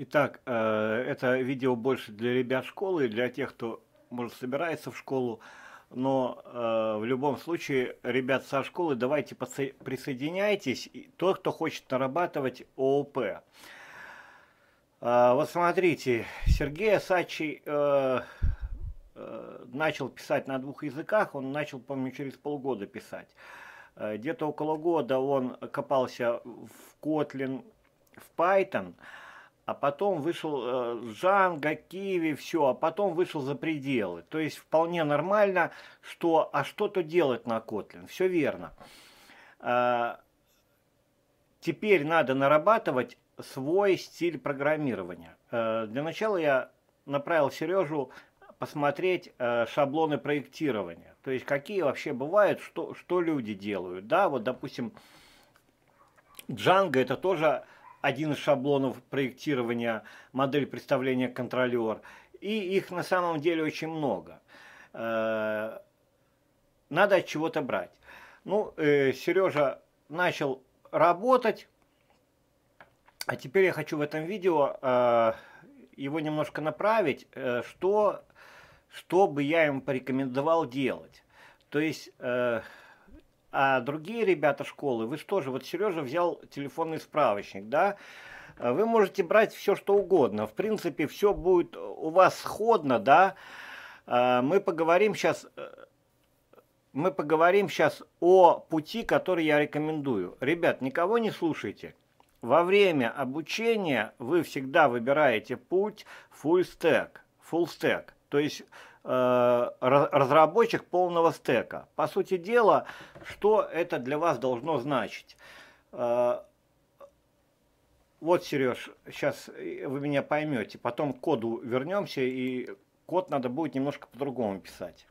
Итак, э, это видео больше для ребят школы, для тех, кто, может, собирается в школу. Но э, в любом случае, ребят со школы, давайте присоединяйтесь. Тот, кто хочет нарабатывать ООП. Э, вот смотрите, Сергей Сачи начал писать на двух языках. Он начал, помню, через полгода писать. Где-то около года он копался в Kotlin, в Python а потом вышел э, Джанго, Киви, все, а потом вышел за пределы. То есть вполне нормально, что, а что-то делать на Котлин. все верно. Э, теперь надо нарабатывать свой стиль программирования. Э, для начала я направил Сережу посмотреть э, шаблоны проектирования. То есть какие вообще бывают, что, что люди делают. Да, вот допустим, Django это тоже один из шаблонов проектирования, модель представления контролер. И их на самом деле очень много. Э, надо от чего-то брать. Ну, э, Сережа начал работать, а теперь я хочу в этом видео э, его немножко направить, что, что бы я им порекомендовал делать. То есть а другие ребята школы, вы что же, вот Сережа взял телефонный справочник, да, а вы можете брать все, что угодно. В принципе, все будет у вас сходно, да. А мы поговорим сейчас, э, мы поговорим сейчас о пути, который я рекомендую. Ребят, никого не слушайте. Во время обучения вы всегда выбираете путь full stack, full stack. То есть Э, разработчик полного стека. По сути дела, что это для вас должно значить? Э, вот, Сереж, сейчас э, вы меня поймете. Потом к коду вернемся, и код надо будет немножко по-другому писать.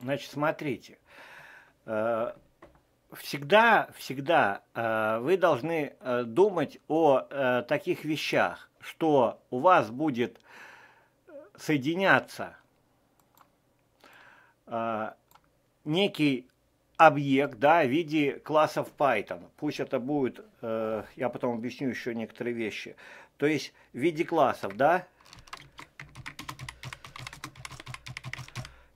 Значит, смотрите всегда, всегда э, вы должны э, думать о э, таких вещах, что у вас будет э, соединяться э, некий объект да, в виде классов Python. Пусть это будет, э, я потом объясню еще некоторые вещи. То есть в виде классов, да,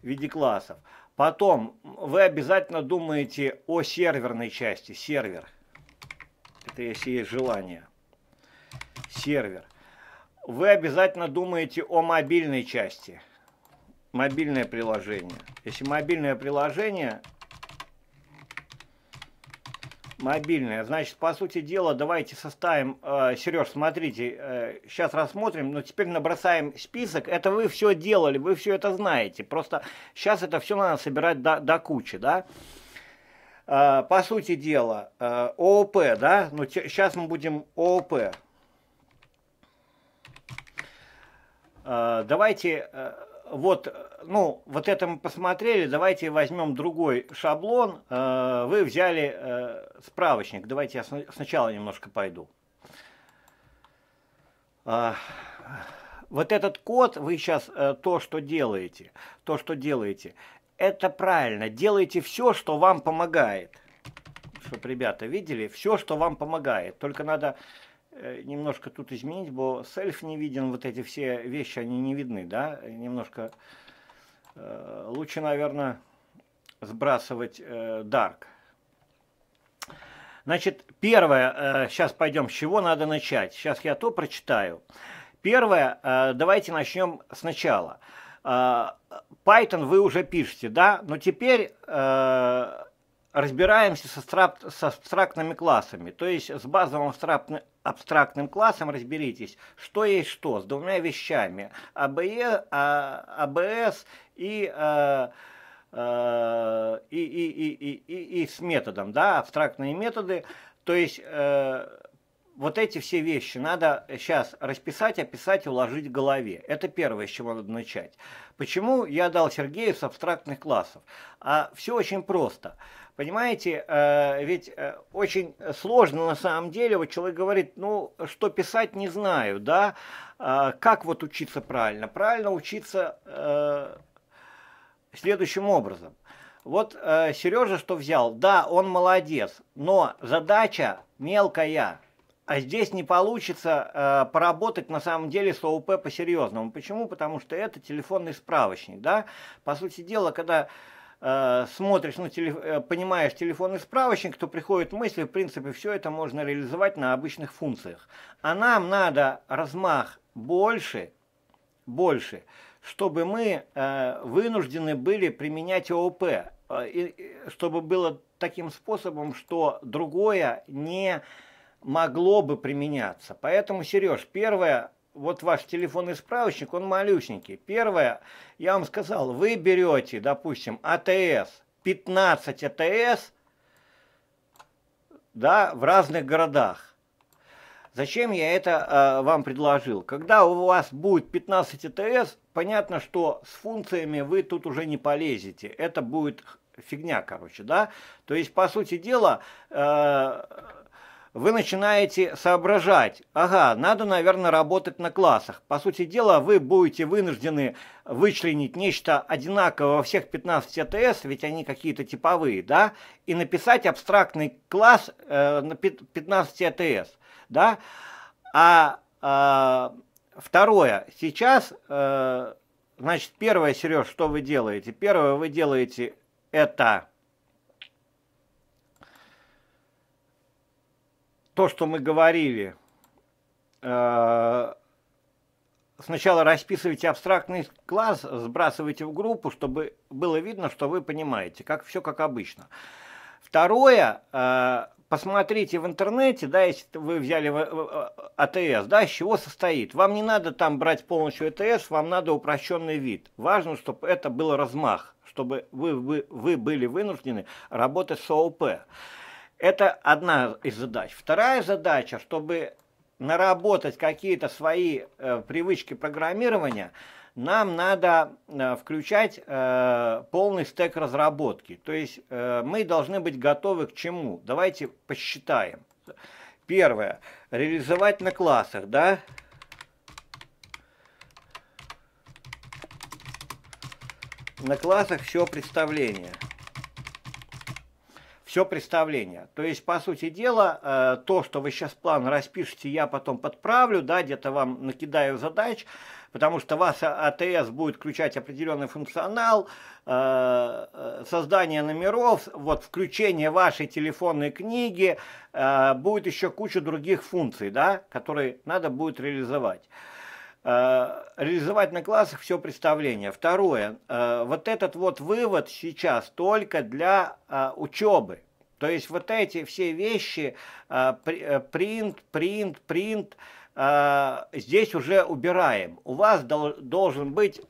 в виде классов. Потом вы обязательно думаете о серверной части, сервер. Это если есть желание. Сервер. Вы обязательно думаете о мобильной части. Мобильное приложение. Если мобильное приложение, Мобильная. Значит, по сути дела, давайте составим... Э, Сереж, смотрите, э, сейчас рассмотрим, но теперь набросаем список. Это вы все делали, вы все это знаете. Просто сейчас это все надо собирать до, до кучи, да? Э, по сути дела, э, ООП, да? Ну, те, сейчас мы будем ООП. Э, давайте... Э, вот, э, ну, вот это мы посмотрели, давайте возьмем другой шаблон. Э, вы взяли э, справочник. Давайте я сначала немножко пойду. Вот этот код, вы сейчас то, что делаете, то, что делаете, это правильно. Делайте все, что вам помогает. Чтобы ребята видели, все, что вам помогает. Только надо Э, немножко тут изменить, бо сельф не виден, вот эти все вещи, они не видны, да, немножко э, лучше, наверное, сбрасывать Dark. Э, Значит, первое, сейчас пойдем, с чего надо начать. Сейчас я то прочитаю. Первое, давайте начнем сначала. Python вы уже пишете, да, но теперь разбираемся с, абстракт, с абстрактными классами. То есть с базовым абстрактным, абстрактным классом разберитесь, что есть что, с двумя вещами. АБС, а, АБС а и... А, а, и, и, и, и, и, и с методом, да, абстрактные методы, то есть э, вот эти все вещи надо сейчас э, расписать, описать, уложить в голове. Это первое, с чего надо начать. Почему я дал Сергею с абстрактных классов? А все очень просто. Понимаете, э, ведь э, очень сложно на самом деле, вот человек говорит, ну, что писать не знаю, да, а как вот учиться правильно? Правильно учиться следующим образом. Вот Сережа что взял, да, он молодец, но задача мелкая, а здесь не получится э, поработать на самом деле с ОУП по-серьезному. Почему? Потому что это телефонный справочник. Да? По сути дела, когда э, смотришь, ну, теле, э, понимаешь телефонный справочник, то приходит мысль, в принципе, все это можно реализовать на обычных функциях. А нам надо размах больше, больше, чтобы мы э, вынуждены были применять ОУП, э, чтобы было таким способом, что другое не могло бы применяться. Поэтому, Сереж, первое, вот ваш телефонный справочник, он малюсенький. Первое, я вам сказал, вы берете, допустим, АТС, 15 АТС, да, в разных городах. Зачем я это э, вам предложил? Когда у вас будет 15 АТС, понятно, что с функциями вы тут уже не полезете. Это будет фигня, короче, да? То есть, по сути дела, э, вы начинаете соображать, ага, надо, наверное, работать на классах. По сути дела, вы будете вынуждены вычленить нечто одинаковое во всех 15 ТС, ведь они какие-то типовые, да, и написать абстрактный класс э, на 15 ТС, да. А э, второе, сейчас, э, значит, первое, Сереж, что вы делаете? Первое, вы делаете это то, что мы говорили, э, сначала расписывайте абстрактный класс, сбрасывайте в группу, чтобы было видно, что вы понимаете, как все как обычно. Второе, э, посмотрите в интернете, да, если вы взяли э, АТС, да, с чего состоит. Вам не надо там брать полностью АТС, вам надо упрощенный вид. Важно, чтобы это был размах, чтобы вы, вы, вы были вынуждены работать с ООП. А это одна из задач. Вторая задача, чтобы наработать какие-то свои э, привычки программирования, нам надо э, включать э, полный стек разработки. То есть э, мы должны быть готовы к чему? Давайте посчитаем. Первое. Реализовать на классах, да? На классах все представление все представление. То есть, по сути дела, э, то, что вы сейчас план распишете, я потом подправлю, да, где-то вам накидаю задач, потому что вас АТС будет включать определенный функционал, э, э, создание номеров, вот включение вашей телефонной книги, будет еще куча других функций, да, которые надо будет реализовать. Э, реализовать на классах все представление. Второе, э, вот этот вот вывод сейчас только для э, учебы. То есть вот эти все вещи, принт, принт, принт, здесь уже убираем. У вас должен быть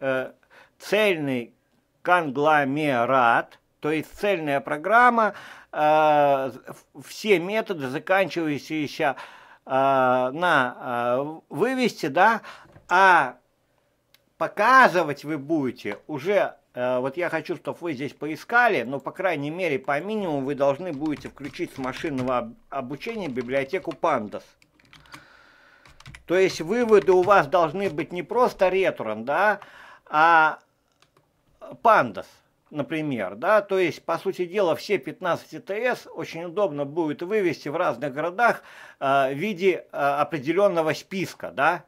цельный конгломерат, то есть цельная программа, все методы, заканчивающиеся на вывести, да, а показывать вы будете уже, э, вот я хочу, чтобы вы здесь поискали, но по крайней мере по минимуму вы должны будете включить с машинного обучения библиотеку Pandas. То есть выводы у вас должны быть не просто ретрон, да, а Pandas, например, да, то есть, по сути дела, все 15 ТС очень удобно будет вывести в разных городах э, в виде э, определенного списка, да,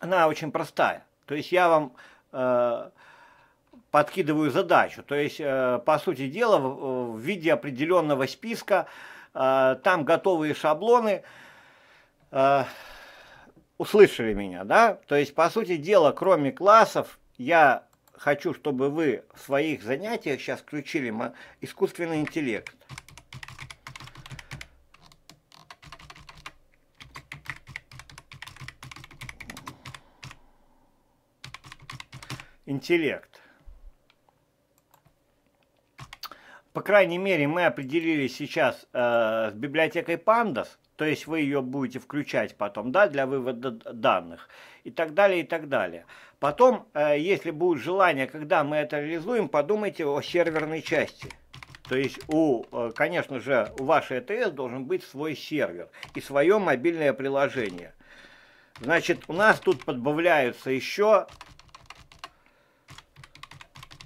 она очень простая. То есть я вам э, подкидываю задачу. То есть, э, по сути дела, в, э, в виде определенного списка, э, там готовые шаблоны. Э, услышали меня, да? То есть, по сути дела, кроме классов, я хочу, чтобы вы в своих занятиях сейчас включили искусственный интеллект. интеллект. По крайней мере, мы определились сейчас э, с библиотекой Pandas, то есть вы ее будете включать потом, да, для вывода данных и так далее, и так далее. Потом, э, если будет желание, когда мы это реализуем, подумайте о серверной части. То есть, у, э, конечно же, у вашей ТС э должен быть свой сервер и свое мобильное приложение. Значит, у нас тут подбавляются еще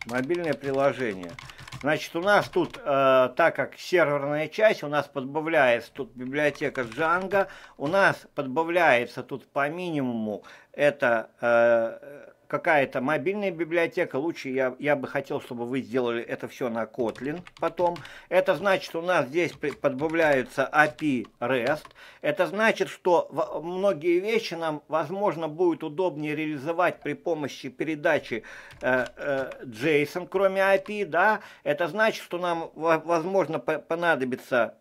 мобильное приложение. Значит, у нас тут, э, так как серверная часть, у нас подбавляется тут библиотека Django, у нас подбавляется тут по минимуму это э, какая-то мобильная библиотека. Лучше я, я бы хотел, чтобы вы сделали это все на Kotlin потом. Это значит, у нас здесь подбавляются API REST. Это значит, что многие вещи нам, возможно, будет удобнее реализовать при помощи передачи э, э, JSON, кроме API. Да? Это значит, что нам, возможно, понадобится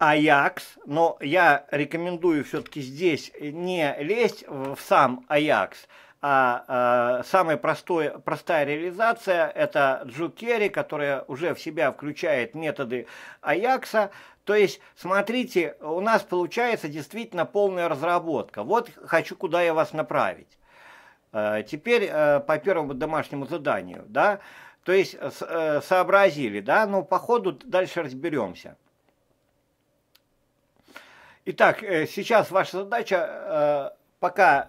Аякс, но я рекомендую все-таки здесь не лезть в сам Аякс, а, а самая простой, простая реализация – это Джукери, которая уже в себя включает методы Аякса. То есть, смотрите, у нас получается действительно полная разработка. Вот хочу, куда я вас направить. Э, теперь э, по первому домашнему заданию, да, то есть э, сообразили, да, Ну походу дальше разберемся. Итак, э, сейчас ваша задача э, пока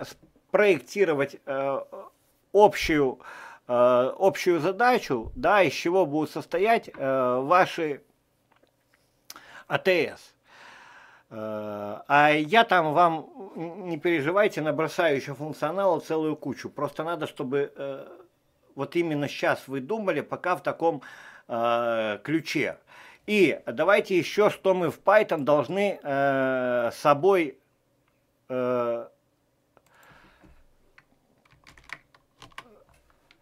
проектировать э, общую, общую задачу, да, из чего будут состоять ваши АТС. А я там вам, не переживайте, набросаю еще функционала целую кучу. Просто надо, чтобы вот именно сейчас вы думали, пока в таком ключе. И давайте еще, что мы в Python должны э, собой э,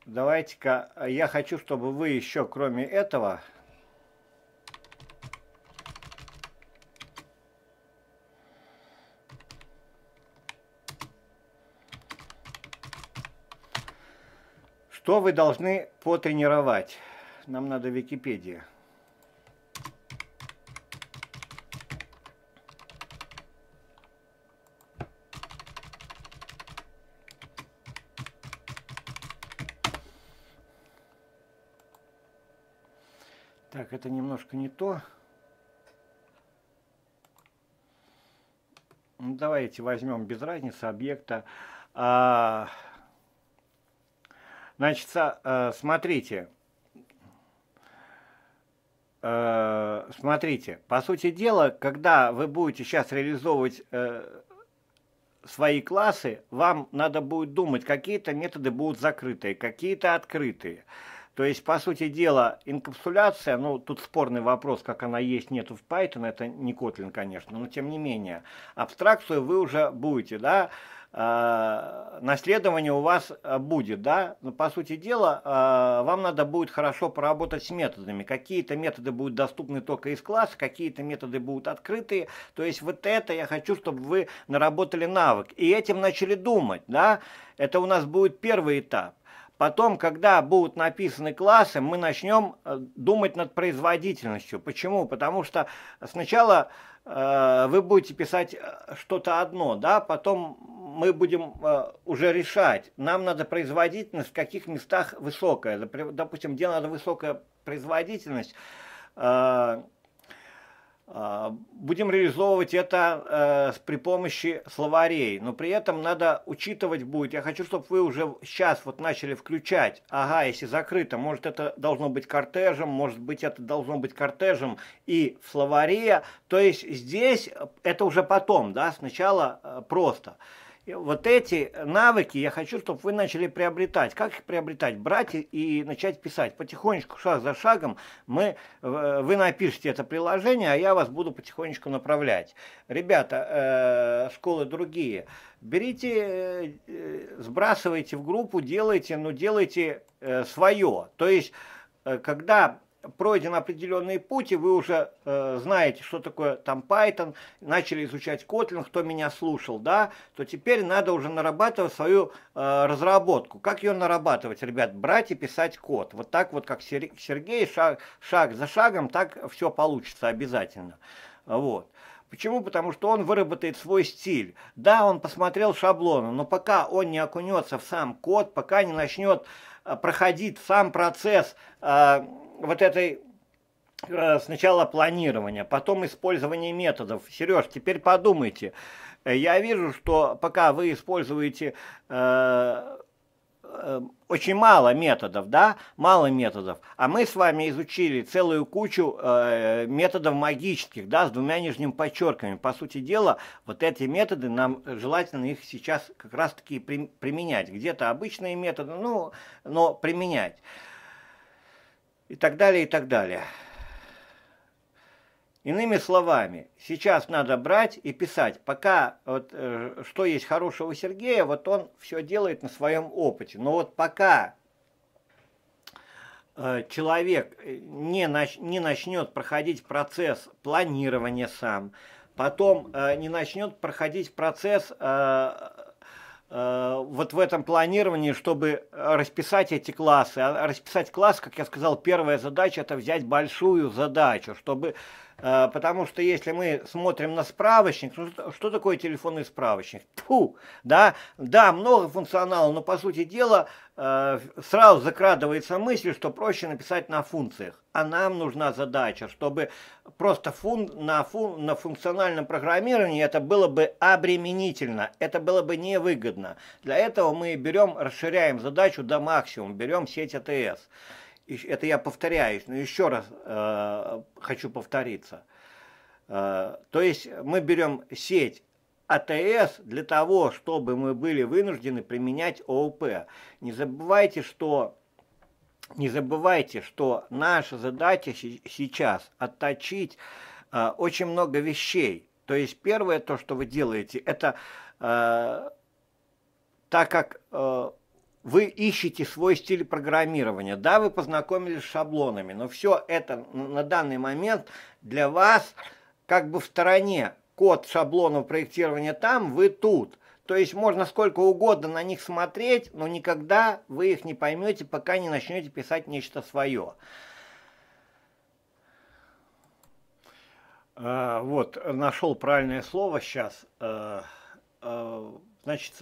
Давайте-ка, я хочу, чтобы вы еще, кроме этого, что вы должны потренировать. Нам надо Википедия. это немножко не то. Ну, давайте возьмем без разницы объекта. А, значит, а, смотрите. А, смотрите, по сути дела, когда вы будете сейчас реализовывать э, свои классы, вам надо будет думать, какие-то методы будут закрытые, какие-то открытые. То есть, по сути дела, инкапсуляция, ну, тут спорный вопрос, как она есть, нету в Python, это не Kotlin, конечно, но тем не менее, абстракцию вы уже будете, да, э, наследование у вас а, будет, да, но ну, по сути дела э, вам надо будет хорошо поработать с методами. Какие-то методы будут доступны только из класса, какие-то методы будут открытые. То есть вот это я хочу, чтобы вы наработали навык и этим начали думать, да. Это у нас будет первый этап. Потом, когда будут написаны классы, мы начнем э, думать над производительностью. Почему? Потому что сначала э, вы будете писать э, что-то одно, да, потом мы будем э, уже решать. Нам надо производительность в каких местах высокая. Допустим, где надо высокая производительность. Э, а, будем реализовывать это э, при помощи словарей, но при этом надо учитывать будет. Я хочу, чтобы вы уже сейчас вот начали включать. Ага, если закрыто, может это должно быть кортежем, может быть это должно быть кортежем и в словаре. То есть здесь э, это уже потом, да, сначала э, просто вот эти навыки я хочу, чтобы вы начали приобретать. Как их приобретать? Брать и начать писать. Потихонечку, шаг за шагом, мы, э, вы напишите это приложение, а я вас буду потихонечку направлять. Ребята, э, школы другие, берите, э, сбрасывайте в группу, делайте, но ну, делайте э, свое. То есть, э, когда пройден определенный путь, и вы уже э, знаете, что такое там Python, начали изучать Kotlin, кто меня слушал, да, то теперь надо уже нарабатывать свою э, разработку. Как ее нарабатывать, ребят? Брать и писать код. Вот так вот, как Сергей, шаг, шаг за шагом, так все получится обязательно. Вот. Почему? Потому что он выработает свой стиль. Да, он посмотрел шаблоны, но пока он не окунется в сам код, пока не начнет э, проходить сам процесс э, вот этой э, сначала планирования, потом использования методов. Сереж, теперь подумайте. Э, я вижу, что пока вы используете э, э, очень мало методов, да, мало методов, а мы с вами изучили целую кучу э, методов магических, да, с двумя нижними подчерками. По сути дела, вот эти методы, нам желательно их сейчас как раз-таки применять. Где-то обычные методы, ну, но применять и так далее, и так далее. Иными словами, сейчас надо брать и писать. Пока вот, э, что есть хорошего Сергея, вот он все делает на своем опыте. Но вот пока э, человек э, не, нач, не начнет проходить процесс планирования сам, потом э, не начнет проходить процесс э, Э, вот в этом планировании, чтобы расписать эти классы. А расписать класс, как я сказал, первая задача – это взять большую задачу, чтобы Э, потому что если мы смотрим на справочник, ну, что, что такое телефонный справочник? Тьфу, да, да, много функционала, но по сути дела э, сразу закрадывается мысль, что проще написать на функциях. А нам нужна задача, чтобы просто фун, на, фун, на функциональном программировании это было бы обременительно, это было бы невыгодно. Для этого мы берем, расширяем задачу до максимума, берем сеть АТС это я повторяюсь, но еще раз э, хочу повториться. Э, то есть мы берем сеть АТС для того, чтобы мы были вынуждены применять ООП. Не забывайте, что не забывайте, что наша задача сейчас отточить э, очень много вещей. То есть первое то, что вы делаете, это э, так как э, вы ищете свой стиль программирования. Да, вы познакомились с шаблонами, но все это на данный момент для вас как бы в стороне. Код шаблонов проектирования там, вы тут. То есть можно сколько угодно на них смотреть, но никогда вы их не поймете, пока не начнете писать нечто свое. А, вот, нашел правильное слово сейчас. А, э, а, э, значит,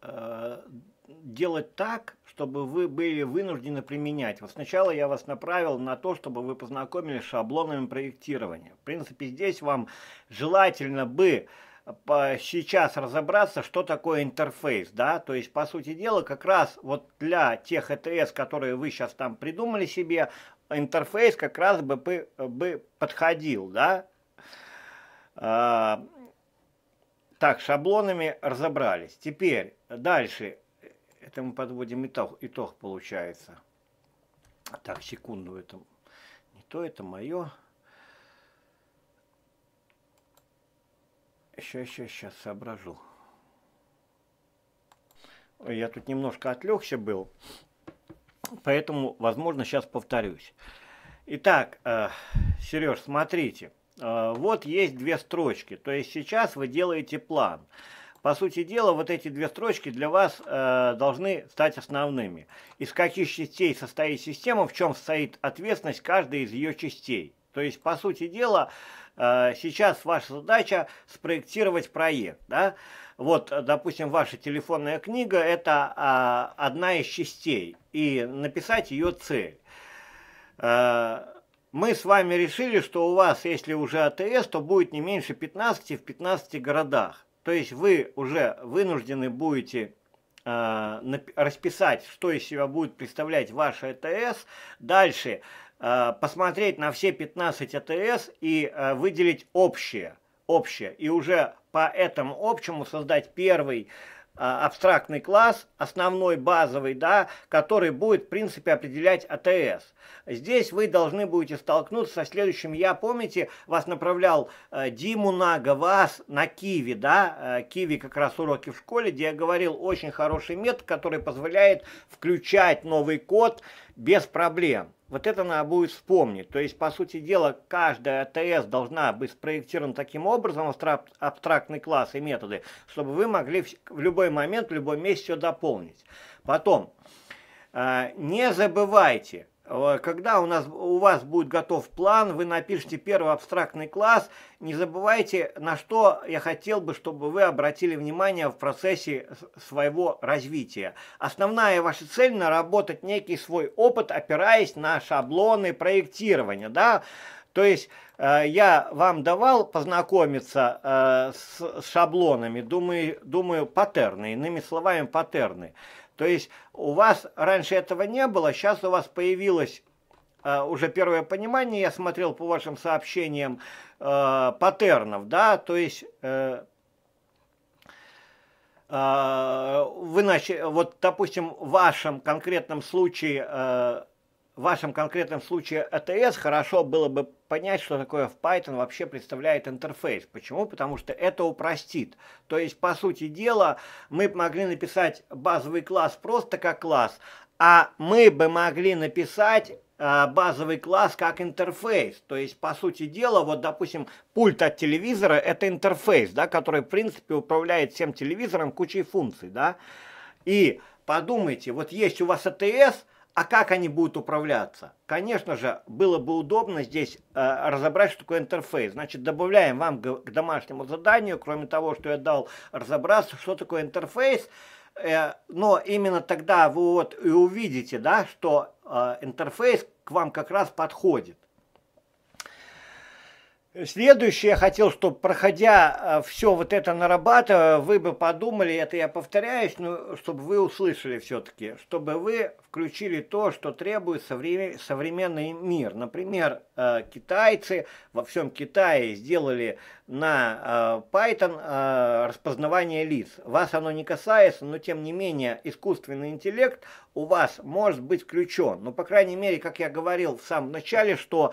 э, делать так, чтобы вы были вынуждены применять. Вот сначала я вас направил на то, чтобы вы познакомились с шаблонами проектирования. В принципе, здесь вам желательно бы э, сейчас разобраться, что такое интерфейс, да, то есть, по сути дела, как раз вот для тех ЭТС, которые вы сейчас там придумали себе, интерфейс как раз бы, э, бы подходил, да. А, так, шаблонами разобрались. Теперь, дальше, это мы подводим итог, итог получается. Так, секунду, это не то, это мое. Сейчас, сейчас, сейчас соображу. Я тут немножко отвлекся был, поэтому, возможно, сейчас повторюсь. Итак, э, Сереж, смотрите, э, вот есть две строчки, то есть сейчас вы делаете план. План. По сути дела, вот эти две строчки для вас э, должны стать основными. Из каких частей состоит система, в чем состоит ответственность каждой из ее частей. То есть, по сути дела, э, сейчас ваша задача спроектировать проект. Да? Вот, допустим, ваша телефонная книга – это э, одна из частей, и написать ее цель э, мы с вами решили, что у вас, если уже АТС, то будет не меньше 15 в 15 городах. То есть вы уже вынуждены будете э, расписать, что из себя будет представлять ваш ЭТС. А дальше э, посмотреть на все 15 ЭТС и э, выделить общее. Общее. И уже по этому общему создать первый а, абстрактный класс, основной базовый, да, который будет, в принципе, определять АТС. Здесь вы должны будете столкнуться со следующим. Я, помните, вас направлял э, Диму Нага, вас на Киви, да, э, Киви как раз уроки в школе, где я говорил очень хороший метод, который позволяет включать новый код без проблем. Вот это надо будет вспомнить. То есть, по сути дела, каждая АТС должна быть спроектирована таким образом, абстрактный класс и методы, чтобы вы могли в любой момент, в любой месте все дополнить. Потом, э, не забывайте, Э, когда у, нас, у вас будет готов план, вы напишите первый абстрактный класс. Не забывайте, на что я хотел бы, чтобы вы обратили внимание в процессе своего развития. Основная ваша цель – наработать некий свой опыт, опираясь на шаблоны проектирования. Да? То есть э, я вам давал познакомиться э, с, шаблонами, думаю, думаю, паттерны, иными словами, паттерны. То есть у вас раньше этого не было, сейчас у вас появилось Uh, уже первое понимание, я смотрел по вашим сообщениям uh, паттернов, да, то есть uh, вы начали, вот, допустим, в вашем конкретном случае э, в вашем конкретном случае ATS, а хорошо было бы понять, что такое в Python вообще представляет интерфейс. Почему? Потому что это упростит. То есть, по сути дела, мы могли написать базовый класс просто как класс, а мы бы могли написать а, базовый класс как интерфейс. То есть, по сути дела, вот, допустим, пульт от телевизора – это интерфейс, да, который, в принципе, управляет всем телевизором кучей функций. Да? И подумайте, вот есть у вас АТС – а как они будут управляться? Конечно же, было бы удобно здесь э, разобрать, что такое интерфейс. Значит, добавляем вам к домашнему заданию, кроме того, что я дал разобраться, что такое интерфейс. Э, но именно тогда вы вот и увидите, да, что э, интерфейс к вам как раз подходит. Следующее я хотел, чтобы, проходя э, все вот это нарабатывая, вы бы подумали, это я повторяюсь, но чтобы вы услышали все-таки, чтобы вы включили то, что требует современный мир. Например, э, китайцы во всем Китае сделали на э, Python э, распознавание лиц. Вас оно не касается, но тем не менее искусственный интеллект у вас может быть включен. Но по крайней мере, как я говорил в самом начале, что э,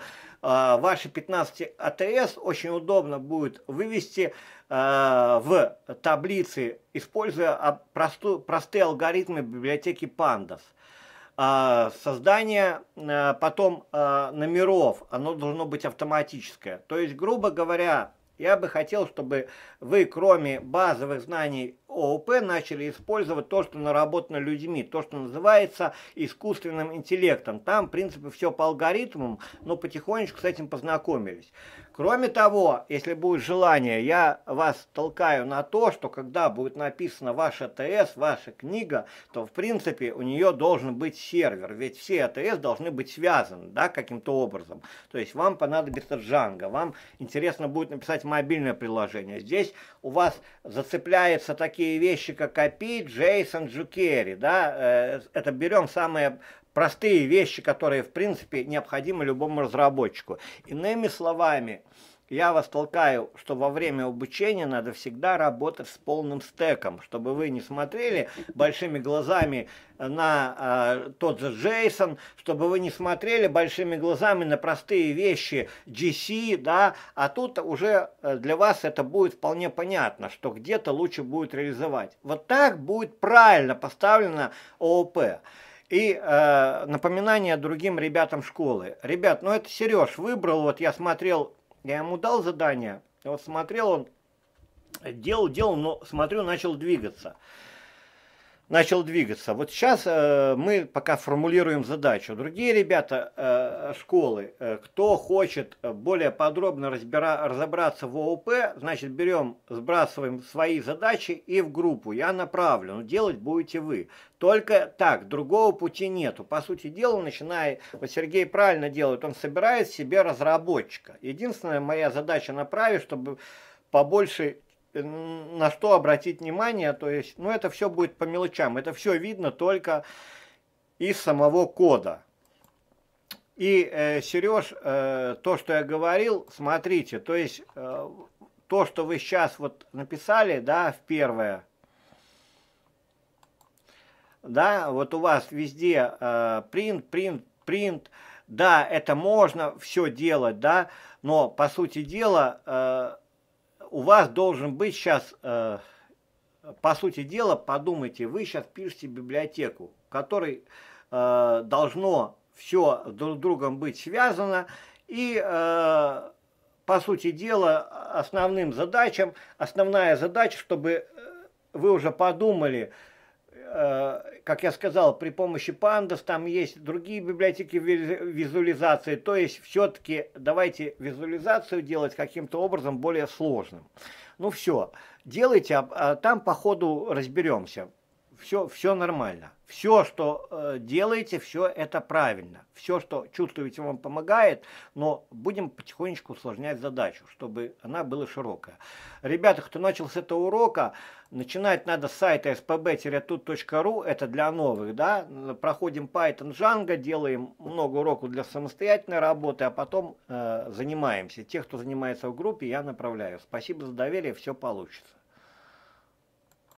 ваши 15 АТС очень удобно будет вывести в таблицы, используя простые алгоритмы библиотеки Pandas создание потом номеров, оно должно быть автоматическое. То есть, грубо говоря, я бы хотел, чтобы вы, кроме базовых знаний ООП начали использовать то, что наработано людьми, то, что называется искусственным интеллектом. Там, в принципе, все по алгоритмам, но потихонечку с этим познакомились. Кроме того, если будет желание, я вас толкаю на то, что когда будет написана ваша ТС, ваша книга, то, в принципе, у нее должен быть сервер, ведь все АТС должны быть связаны, да, каким-то образом. То есть вам понадобится Django, вам интересно будет написать мобильное приложение. Здесь у вас зацепляется такие такие вещи, как API, JSON, jQuery, да, э, это берем самые простые вещи, которые, в принципе, необходимы любому разработчику. Иными словами, я вас толкаю, что во время обучения надо всегда работать с полным стеком, чтобы вы не смотрели большими глазами на э, тот же Джейсон, чтобы вы не смотрели большими глазами на простые вещи GC, да, а тут уже э, для вас это будет вполне понятно, что где-то лучше будет реализовать. Вот так будет правильно поставлено ООП. И э, напоминание другим ребятам школы. Ребят, ну это Сереж выбрал, вот я смотрел я ему дал задание, вот смотрел он, делал, делал, но смотрю, начал двигаться начал двигаться. Вот сейчас э, мы пока формулируем задачу. Другие ребята э, школы, э, кто хочет э, более подробно разбира, разобраться в ООП, значит берем, сбрасываем свои задачи и в группу. Я направлю, но ну, делать будете вы. Только так, другого пути нету. По сути дела, начиная, вот Сергей правильно делает, он собирает себе разработчика. Единственная моя задача направить, чтобы побольше на что обратить внимание, то есть, ну это все будет по мелочам, это все видно только из самого кода. И, э, Сереж, э, то, что я говорил, смотрите, то есть, э, то, что вы сейчас вот написали, да, в первое, да, вот у вас везде э, print, print, print, да, это можно все делать, да, но, по сути дела, э, у вас должен быть сейчас, э, по сути дела, подумайте, вы сейчас пишете библиотеку, которой э, должно все друг с другом быть связано, и, э, по сути дела, основным задачам, основная задача, чтобы э, вы уже подумали, э, Э, как я сказал, при помощи Pandas там есть другие библиотеки визуализации. То есть, все-таки давайте визуализацию делать каким-то образом более сложным. Ну все, делайте, а, а там по ходу разберемся все, все нормально. Все, что э, делаете, все это правильно. Все, что чувствуете, вам помогает, но будем потихонечку усложнять задачу, чтобы она была широкая. Ребята, кто начал с этого урока, начинать надо с сайта spb-tut.ru, это для новых, да. Проходим Python Django, делаем много уроков для самостоятельной работы, а потом э, занимаемся. Тех, кто занимается в группе, я направляю. Спасибо за доверие, все получится.